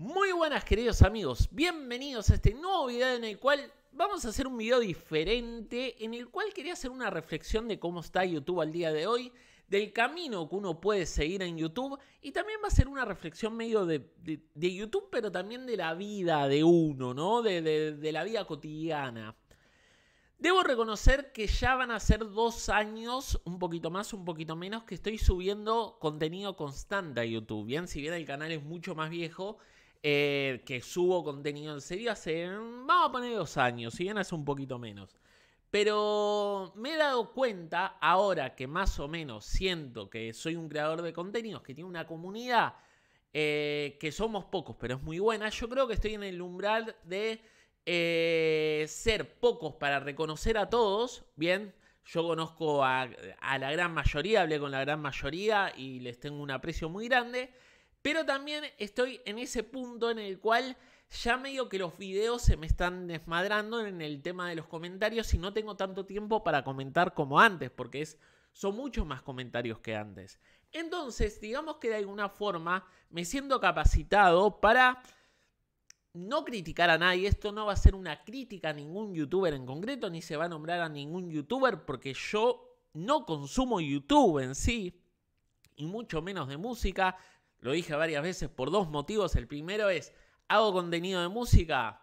Muy buenas queridos amigos, bienvenidos a este nuevo video en el cual vamos a hacer un video diferente, en el cual quería hacer una reflexión de cómo está YouTube al día de hoy, del camino que uno puede seguir en YouTube y también va a ser una reflexión medio de, YouTube, pero también de la vida de uno, ¿no? De, de la vida cotidiana. Debo reconocer que ya van a ser dos años, un poquito más, un poquito menos, que estoy subiendo contenido constante a YouTube. Bien, si bien el canal es mucho más viejo, eh, que subo contenido en serio hace, vamos a poner dos años, si bien hace un poquito menos. Pero me he dado cuenta ahora que más o menos siento que soy un creador de contenidos, que tiene una comunidad, eh, que somos pocos, pero es muy buena. Yo creo que estoy en el umbral de eh, ser pocos para reconocer a todos, ¿bien? Yo conozco a, a la gran mayoría, hablé con la gran mayoría y les tengo un aprecio muy grande. Pero también estoy en ese punto en el cual ya medio que los videos se me están desmadrando en el tema de los comentarios y no tengo tanto tiempo para comentar como antes, porque es, son muchos más comentarios que antes. Entonces, digamos que de alguna forma me siento capacitado para no criticar a nadie, esto no va a ser una crítica a ningún youtuber en concreto, ni se va a nombrar a ningún youtuber porque yo no consumo YouTube en sí, y mucho menos de música, lo dije varias veces por dos motivos. El primero es, hago contenido de música,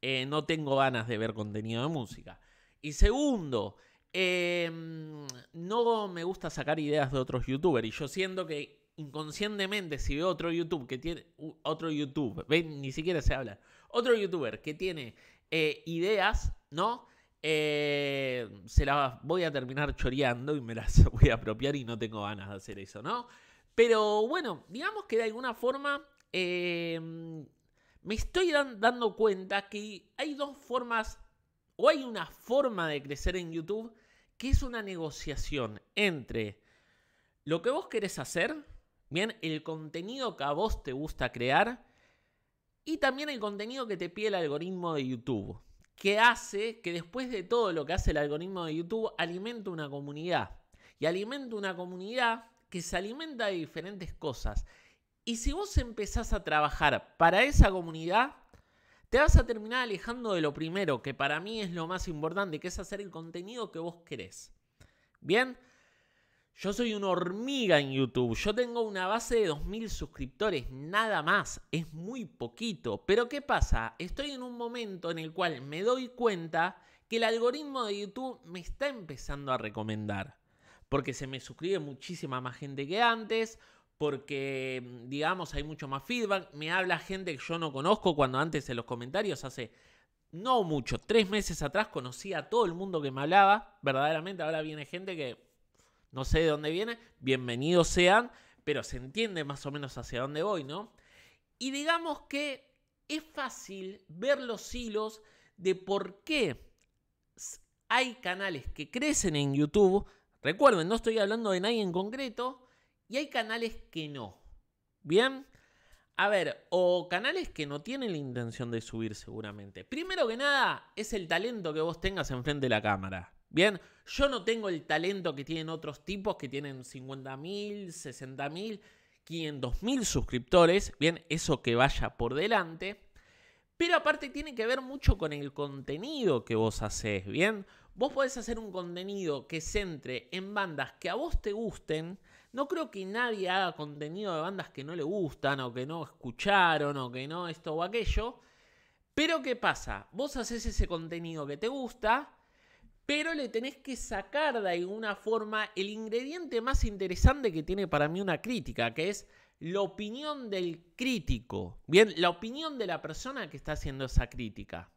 eh, no tengo ganas de ver contenido de música. Y segundo, em, no me gusta sacar ideas de otros youtubers. Y yo siento que inconscientemente, si veo otro YouTube que tiene. otro YouTube, ven, ni siquiera se habla. Otro youtuber que tiene eh, ideas, ¿no? Eh, se las voy a terminar choreando y me las voy a apropiar y no tengo ganas de hacer eso, ¿no? Pero bueno, digamos que de alguna forma em, me estoy dando cuenta que hay dos formas, o hay una forma de crecer en YouTube, que es una negociación entre lo que vos querés hacer, bien, el contenido que a vos te gusta crear, y también el contenido que te pide el algoritmo de YouTube, que hace que después de todo lo que hace el algoritmo de YouTube, alimente una comunidad. Y alimente una comunidad se alimenta de diferentes cosas. Y si vos empezás a trabajar para esa comunidad, te vas a terminar alejando de lo primero, que para mí es lo más importante, que es hacer el contenido que vos querés. Bien, yo soy una hormiga en YouTube, yo tengo una base de 2.000 suscriptores, nada más, es muy poquito. Pero ¿qué pasa? Estoy en un momento en el cual me doy cuenta que el algoritmo de YouTube me está empezando a recomendar porque se me suscribe muchísima más gente que antes, porque, mm, digamos, hay mucho más feedback, me habla gente que yo no conozco cuando antes en los comentarios hace... No mucho, tres meses atrás conocí a todo el mundo que me hablaba, verdaderamente ahora viene gente que no sé de dónde viene, bienvenidos sean, pero se entiende más o menos hacia dónde voy, ¿no? Y digamos que es fácil ver los hilos de por qué hay canales que crecen en YouTube Recuerden, no estoy hablando de nadie en concreto y hay canales que no. Bien, a ver, o canales que no tienen la intención de subir seguramente. Primero que nada, es el talento que vos tengas enfrente de la cámara. Bien, yo no tengo el talento que tienen otros tipos que tienen 50.000, 60.000, 500.000 suscriptores. Bien, eso que vaya por delante. Pero aparte tiene que ver mucho con el contenido que vos haces, ¿bien? Vos podés hacer un contenido que centre en bandas que a vos te gusten. No creo que nadie haga contenido de bandas que no le gustan o que no escucharon o que no esto o aquello. Pero ¿qué pasa? Vos haces ese contenido que te gusta, pero le tenés que sacar de alguna forma el ingrediente más interesante que tiene para mí una crítica, que es la opinión del crítico, bien, la opinión de la persona que está haciendo esa crítica.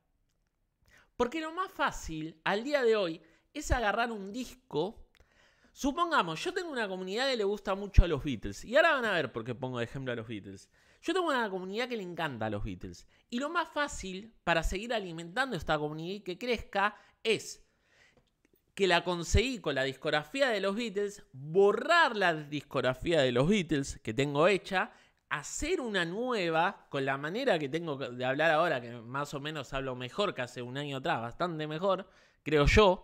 Porque lo más fácil al día de hoy es agarrar un disco. Supongamos, yo tengo una comunidad que le gusta mucho a los Beatles. Y ahora van a ver por qué pongo de ejemplo a los Beatles. Yo tengo una comunidad que le encanta a los Beatles. Y lo más fácil para seguir alimentando esta comunidad y que crezca es que la conseguí con la discografía de los Beatles, borrar la discografía de los Beatles que tengo hecha, hacer una nueva con la manera que tengo de hablar ahora, que más o menos hablo mejor que hace un año atrás, bastante mejor, creo yo,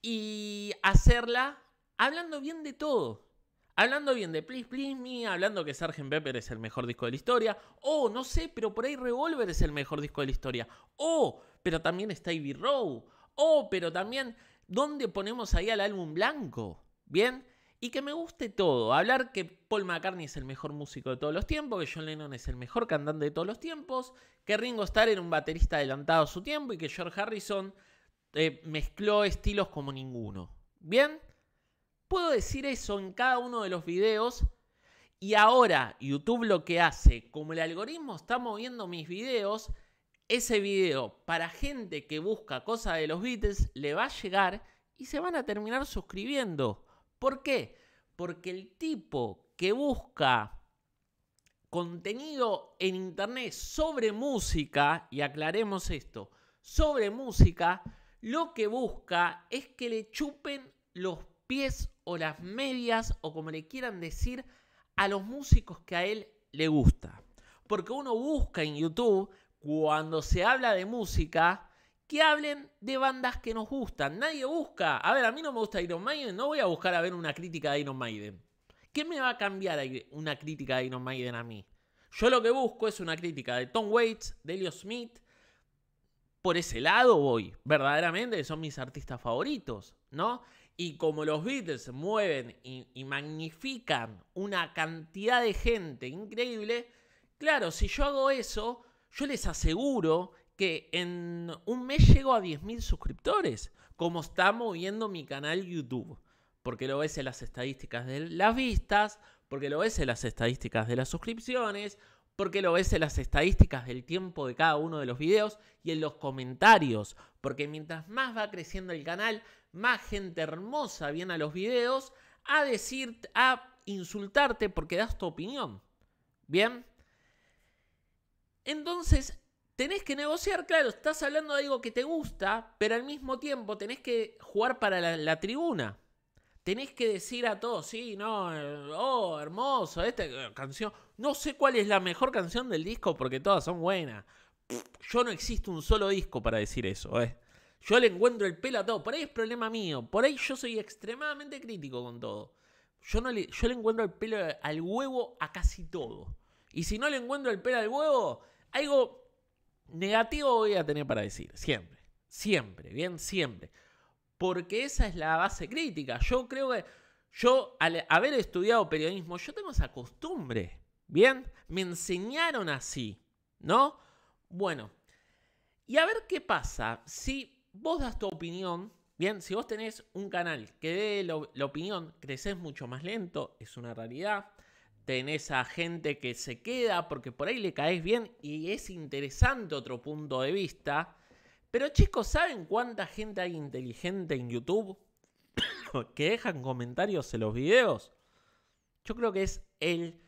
y hacerla hablando bien de todo. Hablando bien de Please Please Me, hablando que Sgt. Pepper es el mejor disco de la historia, o no sé, pero por ahí Revolver es el mejor disco de la historia, o pero también está Ivy Row, o pero también dónde ponemos ahí al álbum blanco, ¿bien? Y que me guste todo. Hablar que Paul McCartney es el mejor músico de todos los tiempos, que John Lennon es el mejor cantante de todos los tiempos, que Ringo Starr era un baterista adelantado a su tiempo y que George Harrison eh, mezcló estilos como ninguno. ¿Bien? Puedo decir eso en cada uno de los videos. Y ahora YouTube lo que hace, como el algoritmo está moviendo mis videos, ese video para gente que busca cosas de los Beatles le va a llegar y se van a terminar suscribiendo. ¿Por qué? Porque el tipo que busca contenido en internet sobre música, y aclaremos esto, sobre música, lo que busca es que le chupen los pies o las medias o como le quieran decir a los músicos que a él le gusta. Porque uno busca en YouTube cuando se habla de música, que hablen de bandas que nos gustan. Nadie busca. A ver, a mí no me gusta Iron Maiden, no voy a buscar a ver una crítica de Iron Maiden. ¿Qué me va a cambiar una crítica de Iron Maiden a mí? Yo lo que busco es una crítica de Tom Waits, de Elio Smith. Por ese lado voy. Verdaderamente son mis artistas favoritos, ¿no? Y como los Beatles mueven y magnifican una cantidad de gente increíble, claro, si yo hago eso, yo les aseguro que en un mes llego a 10.000 suscriptores, como está moviendo mi canal YouTube. Porque lo ves en las estadísticas de las vistas, porque lo ves en las estadísticas de las suscripciones, porque lo ves en las estadísticas del tiempo de cada uno de los videos y en los comentarios. Porque mientras más va creciendo el canal, más gente hermosa viene a los videos a decir, a insultarte porque das tu opinión. ¿Bien? Entonces, tenés que negociar, claro, estás hablando de algo que te gusta, pero al mismo tiempo tenés que jugar para la, tribuna. Tenés que decir a todos, sí, no, eh, oh, hermoso, esta eh, canción. No sé cuál es la mejor canción del disco porque todas son buenas. Yo no existe un solo disco para decir eso, ¿eh? Yo le encuentro el pelo a todo. Por ahí es problema mío. Por ahí yo soy extremadamente crítico con todo. Yo, yo le encuentro el pelo al huevo a casi todo. Y si no le encuentro el pelo al huevo, algo negativo voy a tener para decir. Siempre. Siempre. Bien, siempre. Porque esa es la base crítica. Yo creo que yo, al haber estudiado periodismo, yo tengo esa costumbre. Bien, me enseñaron así. ¿No? Bueno. Y a ver qué pasa si vos das tu opinión Bien, si vos tenés un canal que dé la, opinión, creces mucho más lento, es una realidad en esa gente que se queda porque por ahí le caes bien y es interesante otro punto de vista. Pero chicos, ¿saben cuánta gente hay inteligente en YouTube que dejan comentarios en los videos? Yo creo que es el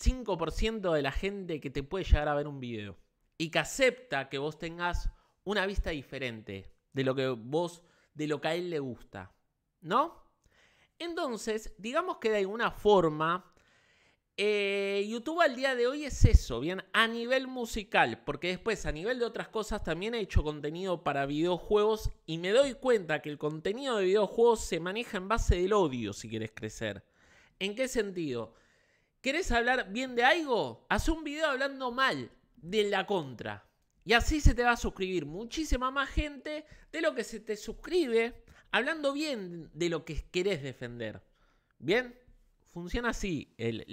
5% de la gente que te puede llegar a ver un video y que acepta que vos tengas una vista diferente de lo que vos, de lo que a él le gusta, ¿no? Entonces, digamos que de alguna forma eh, YouTube al día de hoy es eso, bien, a nivel musical, porque después a nivel de otras cosas también he hecho contenido para videojuegos y me doy cuenta que el contenido de videojuegos se maneja en base del odio si quieres crecer. ¿En qué sentido? ¿Querés hablar bien de algo? Haz un video hablando mal de la contra. Y así se te va a suscribir muchísima más gente de lo que se te suscribe hablando bien de lo que querés defender. ¿Bien? funciona así eh,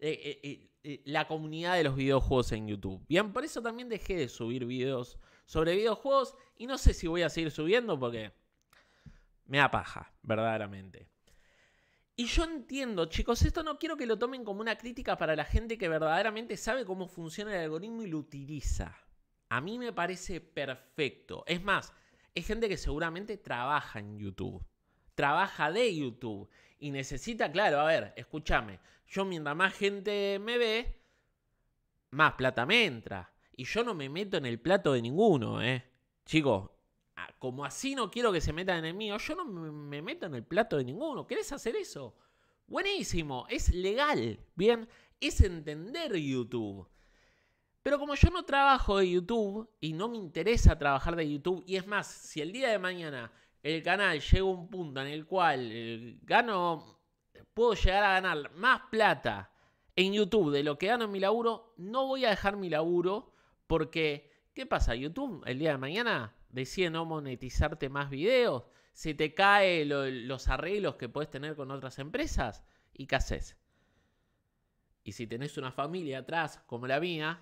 eh, eh, la, comunidad de los videojuegos en YouTube. Bien, por eso también dejé de subir videos sobre videojuegos y no sé si voy a seguir subiendo porque me apaja verdaderamente. Y yo entiendo, chicos, esto no quiero que lo tomen como una crítica para la gente que verdaderamente sabe cómo funciona el algoritmo y lo utiliza. A mí me parece perfecto. Es más, es gente que seguramente trabaja en YouTube, trabaja de YouTube y necesita, claro, a ver, escúchame, yo mientras más gente me ve, más plata me entra. Y yo no me meto en el plato de ninguno, ¿eh? Chicos, como así no quiero que se metan en el mío, yo no me meto en el plato de ninguno. ¿Querés hacer eso? Buenísimo, es legal, ¿bien? Es entender YouTube. Pero como yo no trabajo de YouTube y no me interesa trabajar de YouTube, y es más, si el día de mañana el canal llega a un punto en el cual eh, gano, puedo llegar a ganar más plata en YouTube de lo que gano en mi laburo, no voy a dejar mi laburo porque, ¿qué pasa? YouTube el día de mañana decide no monetizarte más videos, se te caen los arreglos que puedes tener con otras empresas y qué haces. Y si tenés una familia atrás como la mía,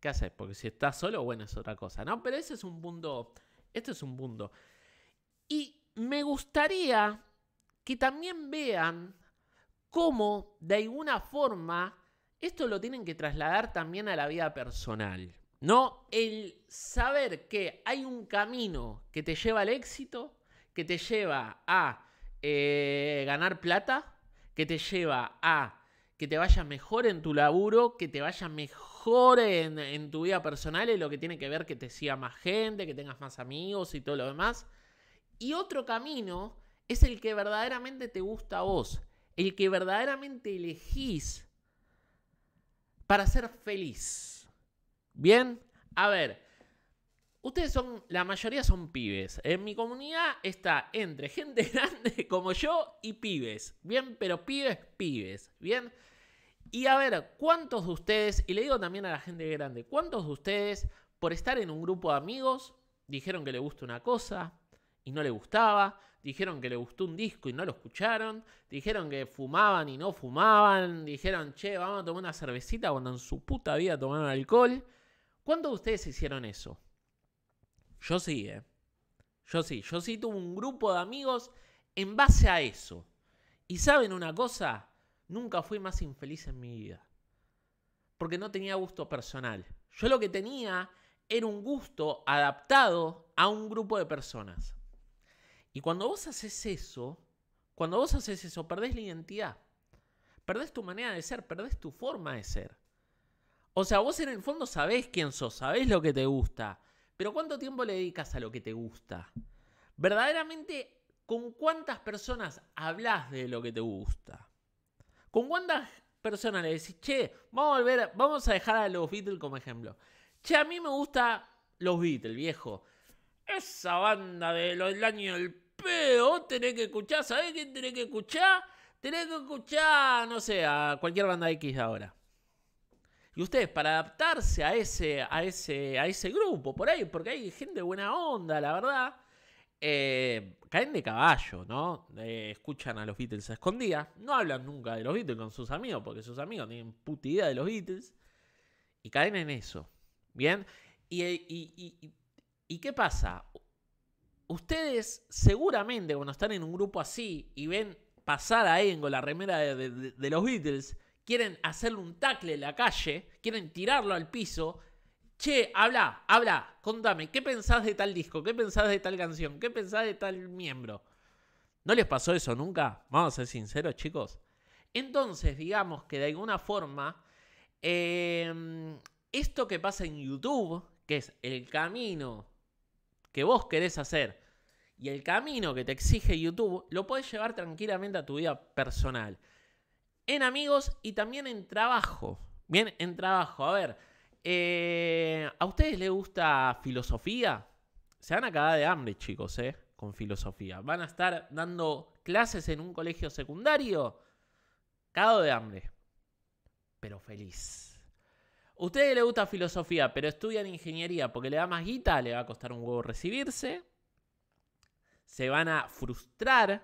¿qué haces? Porque si estás solo, bueno, es otra cosa, ¿no? Pero ese es un punto, esto es un punto. Y me gustaría que también vean cómo de alguna forma esto lo tienen que trasladar también a la vida personal. ¿No? El saber que hay un camino que te lleva al éxito, que te lleva a eh, ganar plata, que te lleva a que te vaya mejor en tu laburo, que te vaya mejor en, tu vida personal, y lo que tiene que ver que te siga más gente, que tengas más amigos y todo lo demás. Y otro camino es el que verdaderamente te gusta a vos, el que verdaderamente elegís para ser feliz. Bien, a ver, ustedes son, la mayoría son pibes. En mi comunidad está entre gente grande como yo y pibes. Bien, pero pibes, pibes. Bien. Y a ver, ¿cuántos de ustedes, y le digo también a la gente grande, ¿cuántos de ustedes por estar en un grupo de amigos dijeron que le gusta una cosa, y no le gustaba, dijeron que le gustó un disco y no lo escucharon, dijeron que fumaban y no fumaban, dijeron, che, vamos a tomar una cervecita cuando en su puta vida tomaron alcohol. ¿Cuántos de ustedes hicieron eso? Yo sí, ¿eh? Yo sí, yo sí tuve un grupo de amigos en base a eso. Y saben una cosa, nunca fui más infeliz en mi vida. Porque no tenía gusto personal. Yo lo que tenía era un gusto adaptado a un grupo de personas. Y cuando vos haces eso, cuando vos haces eso, perdés la identidad. Perdés tu manera de ser, perdés tu forma de ser. O sea, vos en el fondo sabés quién sos, sabés lo que te gusta. Pero ¿cuánto tiempo le dedicas a lo que te gusta? Verdaderamente, ¿con cuántas personas hablas de lo que te gusta? ¿Con cuántas personas le decís, che, vamos a vamos a dejar a los Beatles como ejemplo? Che, a mí me gusta los Beatles, viejo. Esa banda de los del año del pedo, tenés que escuchar, ¿sabés quién tenés que escuchar? Tenés que escuchar, no sé, a cualquier banda X ahora. Y ustedes, para adaptarse a ese, a ese, a ese grupo, por ahí, porque hay gente buena onda, la verdad, eh, caen de caballo, ¿no? Eh, escuchan a los Beatles a escondidas, no hablan nunca de los Beatles con sus amigos, porque sus amigos tienen puta idea de los Beatles, y caen en eso, ¿bien? y, ¿Y qué pasa? Ustedes seguramente cuando están en un grupo así y ven pasar a Engo la remera de, los Beatles, quieren hacerle un tacle en la calle, quieren tirarlo al piso. Che, habla, habla, contame, ¿qué pensás de tal disco? ¿Qué pensás de tal canción? ¿Qué pensás de tal miembro? ¿No les pasó eso nunca? Vamos a ser sinceros, chicos. Entonces, digamos que de alguna forma, em, esto que pasa en YouTube, que es el camino que vos querés hacer y el camino que te exige YouTube, lo podés llevar tranquilamente a tu vida personal. En amigos y también en trabajo. Bien, en trabajo. A ver, eh, ¿a ustedes les gusta filosofía? Se van a cagar de hambre, chicos, ¿eh? Con filosofía. Van a estar dando clases en un colegio secundario. Cagado de hambre. Pero feliz. A ustedes le gusta filosofía, pero estudian ingeniería porque le da más guita, le va a costar un huevo recibirse. Se van a frustrar.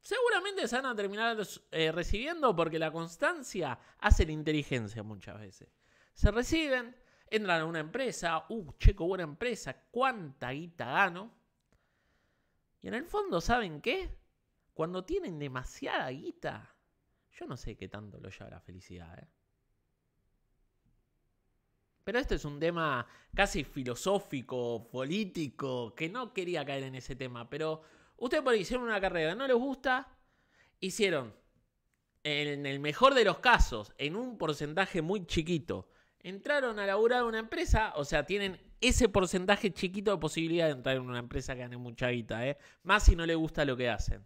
Seguramente se van a terminar eh, recibiendo porque la constancia hace la inteligencia muchas veces. Se reciben, entran a una empresa, uh, checo, buena empresa, cuánta guita gano. Y en el fondo, ¿saben qué? Cuando tienen demasiada guita, yo no sé qué tanto lo lleva la felicidad, ¿eh? Pero este es un tema casi filosófico, político, que no quería caer en ese tema. Pero ustedes por hicieron una carrera, no les gusta, hicieron, en el mejor de los casos, en un porcentaje muy chiquito, entraron a laburar una empresa, o sea, tienen ese porcentaje chiquito de posibilidad de entrar en una empresa que gane mucha guita, ¿eh? Más si no les gusta lo que hacen.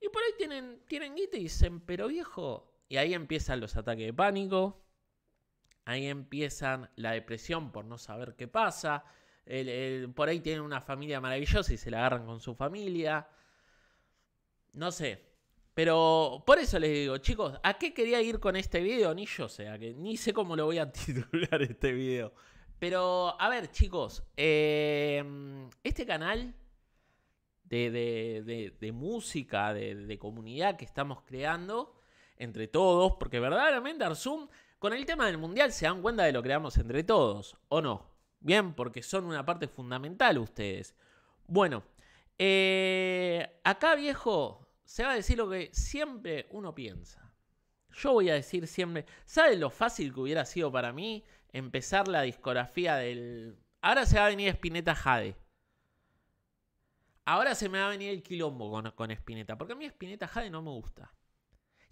Y por ahí tienen, tienen guita y dicen, pero viejo, y ahí empiezan los ataques de pánico, Ahí empiezan la depresión por no saber qué pasa. por ahí tienen una familia maravillosa y se la agarran con su familia. No sé. Pero por eso les digo, chicos, ¿a qué quería ir con este video? Ni yo sé, que, ni sé cómo lo voy a titular este video. Pero, a ver, chicos, em, este canal de, de música, de, comunidad que estamos creando entre todos, porque verdaderamente Arzum con el tema del Mundial se dan cuenta de lo que damos entre todos, ¿o no? Bien, porque son una parte fundamental ustedes. Bueno, eh, acá viejo, se va a decir lo que siempre uno piensa. Yo voy a decir siempre, ¿saben lo fácil que hubiera sido para mí empezar la discografía del... Ahora se va a venir Spinetta Jade. Ahora se me va a venir el quilombo con, con Spinetta, porque a mí Spinetta Jade no me gusta.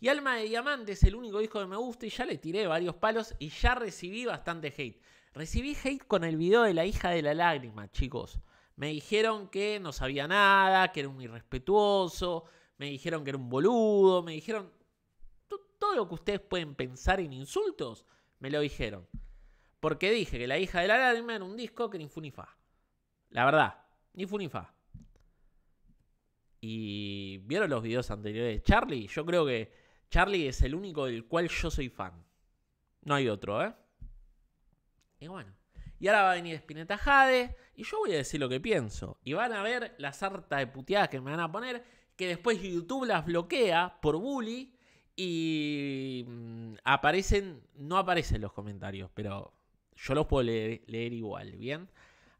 Y Alma de Diamante es el único hijo que me gusta y ya le tiré varios palos y ya recibí bastante hate. Recibí hate con el video de la hija de la lágrima, chicos. Me dijeron que no sabía nada, que era un irrespetuoso, me dijeron que era un boludo, me dijeron todo lo que ustedes pueden pensar en insultos, me lo dijeron. Porque dije que la hija de la lágrima era un disco que ni funifa. La verdad, ni funifa. Y vieron los videos anteriores de Charlie, yo creo que Charlie es el único del cual yo soy fan. No hay otro, ¿eh? Y bueno. Y ahora va a venir Spinetta Jade y yo voy a decir lo que pienso. Y van a ver la sarta de puteadas que me van a poner, que después YouTube las bloquea por bully y mm, aparecen, no aparecen los comentarios, pero yo los puedo leer, igual, ¿bien?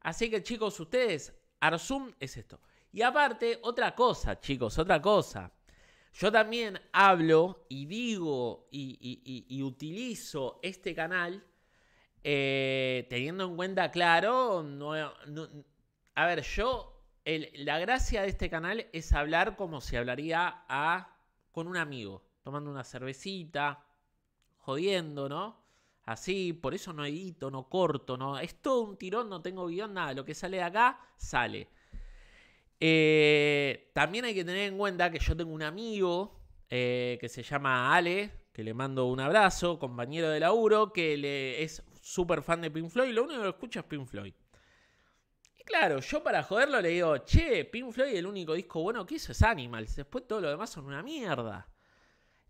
Así que chicos, ustedes, Arzum es esto. Y aparte, otra cosa, chicos, otra cosa. Yo también hablo y digo y, utilizo este canal eh, teniendo en cuenta, claro, a ver, yo, la gracia de este canal es hablar como si hablaría a, con un amigo, tomando una cervecita, jodiendo, ¿no? Así, por eso no edito, no corto, no. Es todo un tirón, no tengo guión, nada. Lo que sale de acá, sale. Eh, también hay que tener en cuenta que yo tengo un amigo eh, que se llama Ale, que le mando un abrazo, compañero de laburo, que le, es súper fan de Pink Floyd lo único que escucha es Pink Floyd. Y claro, yo para joderlo le digo, che, Pink Floyd el único disco bueno que hizo es Animals, después todo lo demás son una mierda.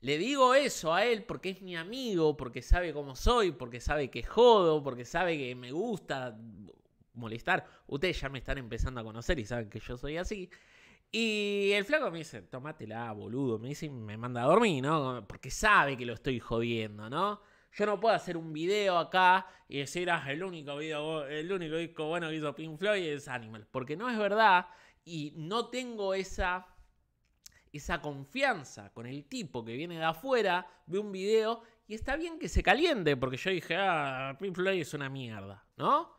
Le digo eso a él porque es mi amigo, porque sabe cómo soy, porque sabe que jodo, porque sabe que me gusta molestar. Ustedes ya me están empezando a conocer y saben que yo soy así. Y el flaco me dice, tómatela, boludo. Me dice, me manda a dormir, ¿no? Porque sabe que lo estoy jodiendo, ¿no? Yo no puedo hacer un video acá y decir, ah, el único, el único disco bueno que hizo Pink Floyd es Animal. Porque no es verdad y no tengo esa, esa confianza con el tipo que viene de afuera, de un video y está bien que se caliente, porque yo dije, ah, Pink Floyd es una mierda, ¿no?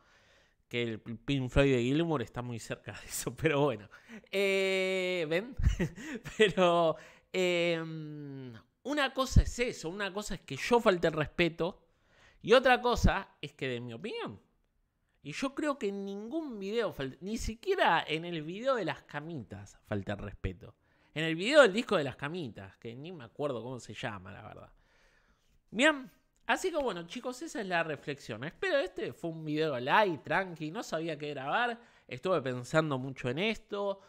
que el Pink Floyd de Gilmour está muy cerca de eso, pero bueno. Eh, ¿Ven? pero em, una cosa es eso, una cosa es que yo falte el respeto y otra cosa es que de mi opinión. Y yo creo que en ningún video, ni siquiera en el video de las camitas falta el respeto. En el video del disco de las camitas, que ni me acuerdo cómo se llama, la verdad. Bien, Así que bueno, chicos, esa es la reflexión. Espero este fue un video light, tranqui, no sabía qué grabar. Estuve pensando mucho en esto.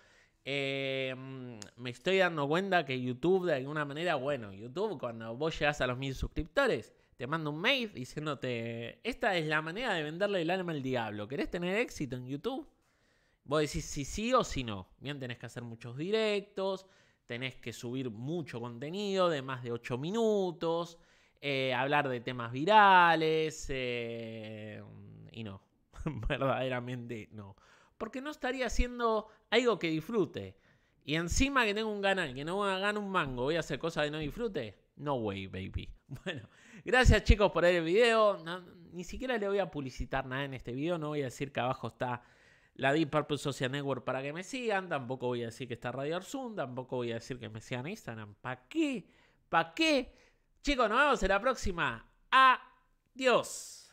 Em, me estoy dando cuenta que YouTube, de alguna manera, bueno, YouTube, cuando vos llegás a los mil suscriptores, te manda un mail diciéndote: Esta es la manera de venderle el alma al diablo. ¿Querés tener éxito en YouTube? Vos decís si sí o si no. Bien, tenés que hacer muchos directos, tenés que subir mucho contenido de más de 8 minutos. Eh, hablar de temas virales, eh, y no, verdaderamente no. Porque no estaría haciendo algo que disfrute. Y encima que tengo un canal que no hagan un mango, voy a hacer cosas de no disfrute. No way, baby. Bueno, gracias chicos por ver el video. ni siquiera le voy a publicitar nada en este video. No voy a decir que abajo está la Deep Purple Social Network para que me sigan. Tampoco voy a decir que está Radio Arzun. Tampoco voy a decir que me sigan en Instagram. ¿Para qué? ¿Para qué? Chicos, nos vemos en la próxima. Adiós.